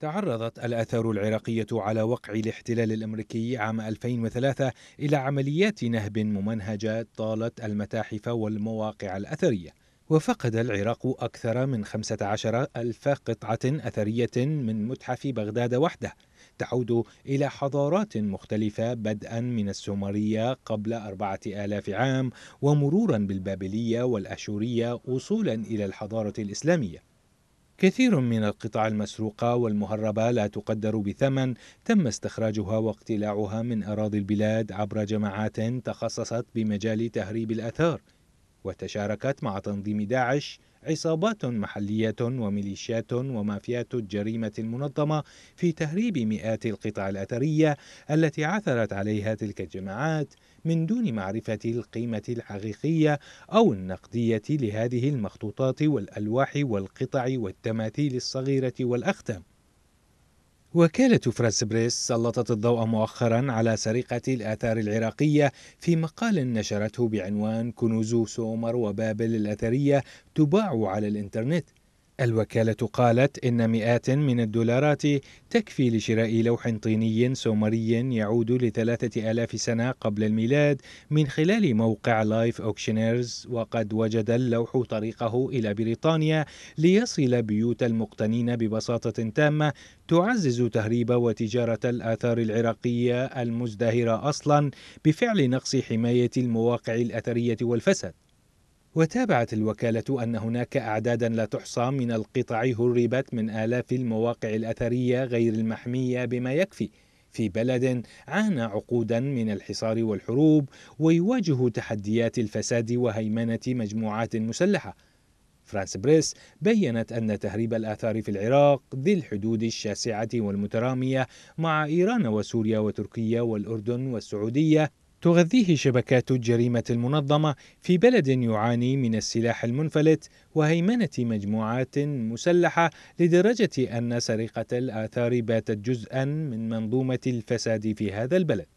تعرضت الآثار العراقية على وقع الاحتلال الأمريكي عام 2003 إلى عمليات نهب ممنهجة طالت المتاحف والمواقع الأثرية وفقد العراق أكثر من 15 ألف قطعة أثرية من متحف بغداد وحده تعود إلى حضارات مختلفة بدءا من السومرية قبل أربعة آلاف عام ومرورا بالبابلية والأشورية وصولا إلى الحضارة الإسلامية كثير من القطع المسروقة والمهربة لا تقدر بثمن تم استخراجها واقتلاعها من أراضي البلاد عبر جماعات تخصصت بمجال تهريب الآثار وتشاركت مع تنظيم داعش عصابات محلية وميليشيات ومافيات الجريمة المنظمة في تهريب مئات القطع الأثرية التي عثرت عليها تلك الجماعات من دون معرفة القيمة الحقيقية أو النقدية لهذه المخطوطات والألواح والقطع والتماثيل الصغيرة والأختم وكالة فرانس بريس سلطت الضوء مؤخرا على سرقة الآثار العراقية في مقال نشرته بعنوان كنوز سومر وبابل الأثرية تباع على الإنترنت الوكالة قالت إن مئات من الدولارات تكفي لشراء لوح طيني سومري يعود لثلاثة آلاف سنة قبل الميلاد من خلال موقع لايف أوكشنيرز وقد وجد اللوح طريقه إلى بريطانيا ليصل بيوت المقتنين ببساطة تامة تعزز تهريب وتجارة الآثار العراقية المزدهرة أصلا بفعل نقص حماية المواقع الأثرية والفساد وتابعت الوكالة أن هناك أعدادا لا تحصى من القطع هربت من آلاف المواقع الأثرية غير المحمية بما يكفي في بلد عانى عقودا من الحصار والحروب ويواجه تحديات الفساد وهيمنة مجموعات مسلحة فرانس بريس بيّنت أن تهريب الآثار في العراق ذي الحدود الشاسعة والمترامية مع إيران وسوريا وتركيا والأردن والسعودية تغذيه شبكات الجريمة المنظمة في بلد يعاني من السلاح المنفلت وهيمنة مجموعات مسلحة لدرجة أن سرقة الآثار باتت جزءا من منظومة الفساد في هذا البلد.